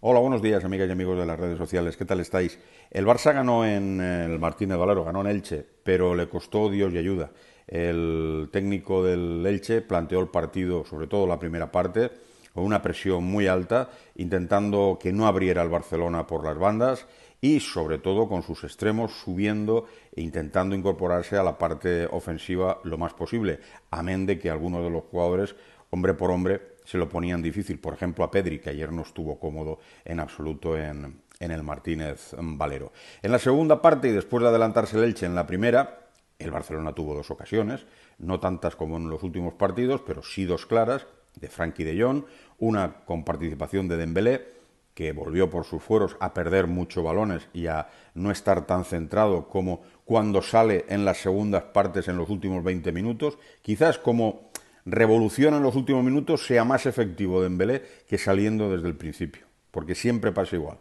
Hola, buenos días, amigas y amigos de las redes sociales. ¿Qué tal estáis? El Barça ganó en el Martínez Valero, ganó en Elche, pero le costó Dios y ayuda. El técnico del Elche planteó el partido, sobre todo la primera parte, con una presión muy alta, intentando que no abriera el Barcelona por las bandas y, sobre todo, con sus extremos subiendo e intentando incorporarse a la parte ofensiva lo más posible, amén de que algunos de los jugadores, hombre por hombre, se lo ponían difícil. Por ejemplo, a Pedri, que ayer no estuvo cómodo en absoluto en, en el Martínez mm, Valero. En la segunda parte, y después de adelantarse el Elche en la primera, el Barcelona tuvo dos ocasiones, no tantas como en los últimos partidos, pero sí dos claras, de y de John, una con participación de Dembélé, que volvió por sus fueros a perder muchos balones y a no estar tan centrado como cuando sale en las segundas partes en los últimos 20 minutos, quizás como revoluciona en los últimos minutos sea más efectivo de Dembélé que saliendo desde el principio, porque siempre pasa igual.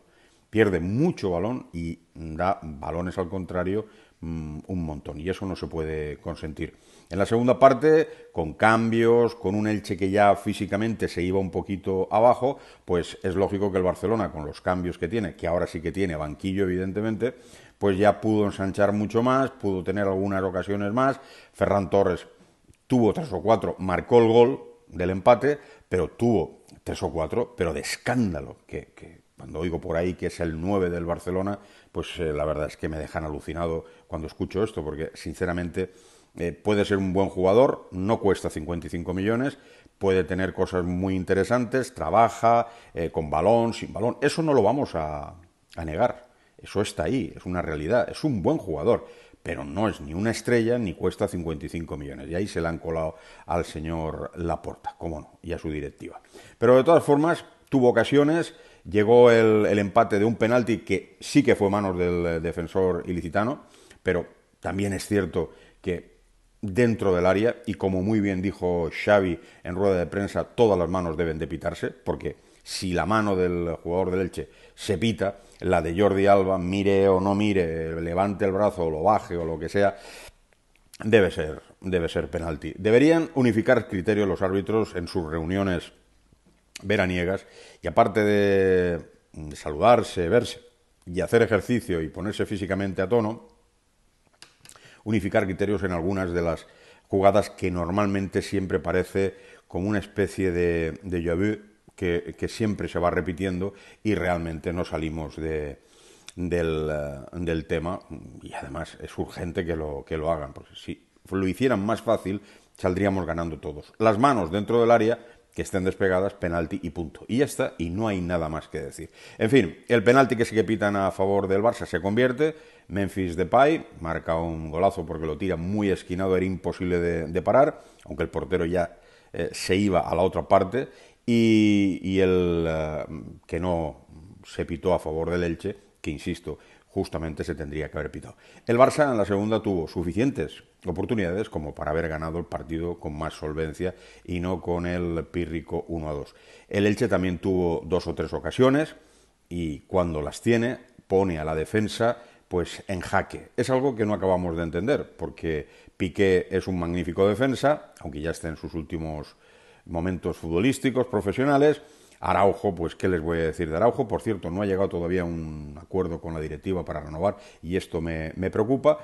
Pierde mucho balón y da balones al contrario mm, un montón, y eso no se puede consentir. En la segunda parte, con cambios, con un Elche que ya físicamente se iba un poquito abajo, pues es lógico que el Barcelona, con los cambios que tiene, que ahora sí que tiene banquillo evidentemente, pues ya pudo ensanchar mucho más, pudo tener algunas ocasiones más. Ferran Torres tuvo tres o cuatro, marcó el gol del empate, pero tuvo tres o cuatro, pero de escándalo, que, cuando oigo por ahí que es el 9 del Barcelona, pues eh, la verdad es que me dejan alucinado cuando escucho esto, porque sinceramente eh, puede ser un buen jugador, no cuesta 55 millones, puede tener cosas muy interesantes, trabaja eh, con balón, sin balón, eso no lo vamos a, a negar, eso está ahí, es una realidad, es un buen jugador pero no es ni una estrella ni cuesta 55 millones. Y ahí se la han colado al señor Laporta, cómo no, y a su directiva. Pero de todas formas, tuvo ocasiones, llegó el, el empate de un penalti que sí que fue manos del eh, defensor ilicitano, pero también es cierto que dentro del área y como muy bien dijo Xavi en rueda de prensa, todas las manos deben de pitarse porque si la mano del jugador del Elche se pita, la de Jordi Alba, mire o no mire, levante el brazo o lo baje o lo que sea, debe ser, debe ser penalti. Deberían unificar criterios los árbitros en sus reuniones veraniegas y aparte de mm, saludarse, verse y hacer ejercicio y ponerse físicamente a tono, unificar criterios en algunas de las jugadas que normalmente siempre parece como una especie de, de que, siempre se va repitiendo y realmente no salimos de, eh, del, tema y además es urgente que lo, que lo hagan, porque si lo hicieran más fácil saldríamos ganando todos. Las manos dentro del área que estén despegadas, penalti y punto. Y ya está, y no hay nada más que decir. En fin, el penalti que se que pitan a favor del Barça se convierte. Memphis Depay marca un golazo porque lo tira muy esquinado, era imposible de, parar, aunque el portero ya eh, se iba a la otra parte y, el eh, que no se pitó a favor del Elche, que insisto, justamente se tendría que haber pitado. El Barça en la segunda tuvo suficientes oportunidades como para haber ganado el partido con más solvencia y no con el pírrico 1 a 2. El Elche también tuvo dos o tres ocasiones y cuando las tiene pone a la defensa pues en jaque. Es algo que no acabamos de entender porque Piqué es un magnífico defensa, aunque ya esté en sus últimos momentos futbolísticos, profesionales. Araujo, pues qué les voy a decir de Araujo. Por cierto, no ha llegado todavía un acuerdo con la directiva para renovar y esto me, me preocupa.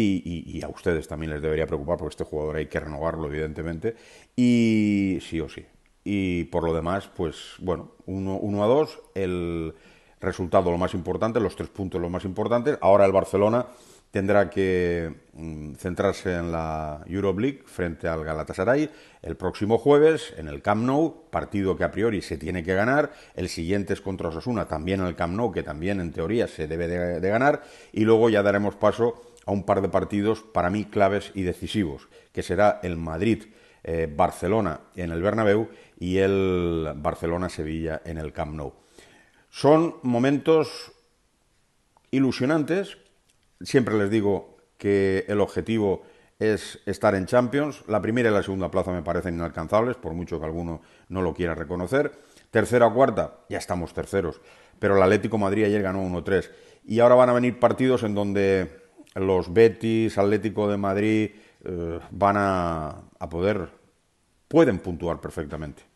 Y, a ustedes también les debería preocupar porque este jugador hay que renovarlo, evidentemente. Y sí o sí. Y por lo demás, pues bueno, uno, a dos, el resultado lo más importante, los tres puntos lo más importantes. Ahora el Barcelona tendrá que mm, centrarse en la Europe League frente al Galatasaray el próximo jueves en el Camp Nou, partido que a priori se tiene que ganar, el siguiente es contra Osasuna, también en el Camp Nou, que también en teoría se debe de, ganar, y luego ya daremos paso a un par de partidos para mí claves y decisivos, que será el Madrid eh, Barcelona en el Bernabéu y el Barcelona Sevilla en el Camp Nou. Son momentos ilusionantes Siempre les digo que el objetivo es estar en Champions. La primera y la segunda plaza me parecen inalcanzables, por mucho que alguno no lo quiera reconocer. Tercera o cuarta, ya estamos terceros. Pero el Atlético Madrid ayer ganó 1-3. Y ahora van a venir partidos en donde los Betis, Atlético de Madrid, eh, van a poder, pueden puntuar perfectamente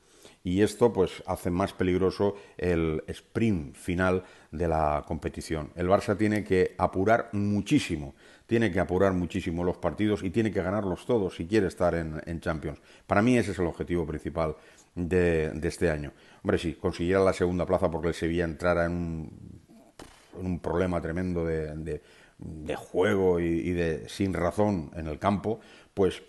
y esto pues hace más peligroso el sprint final de la competición. El Barça tiene que apurar muchísimo, tiene que apurar muchísimo los partidos y tiene que ganarlos todos si quiere estar en, Champions. Para mí ese es el objetivo principal de, este año. Hombre, si consiguiera la segunda plaza porque el Sevilla entrara en un, problema tremendo de, juego y, y de sin razón en el campo, pues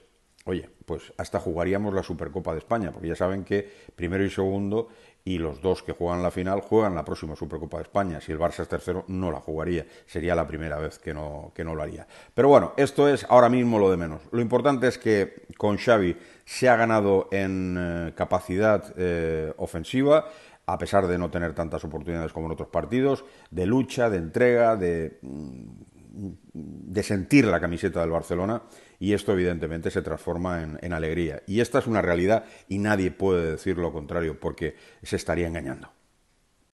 oye, pues hasta jugaríamos la Supercopa de España, porque ya saben que primero y segundo y los dos que juegan la final juegan la próxima Supercopa de España. Si el Barça es tercero, no la jugaría. Sería la primera vez que no, que no lo haría. Pero bueno, esto es ahora mismo lo de menos. Lo importante es que con Xavi se ha ganado en eh, capacidad eh, ofensiva, a pesar de no tener tantas oportunidades como en otros partidos, de lucha, de entrega, de mm, de sentir la camiseta del Barcelona y esto evidentemente se transforma en, alegría. Y esta es una realidad y nadie puede decir lo contrario porque se estaría engañando.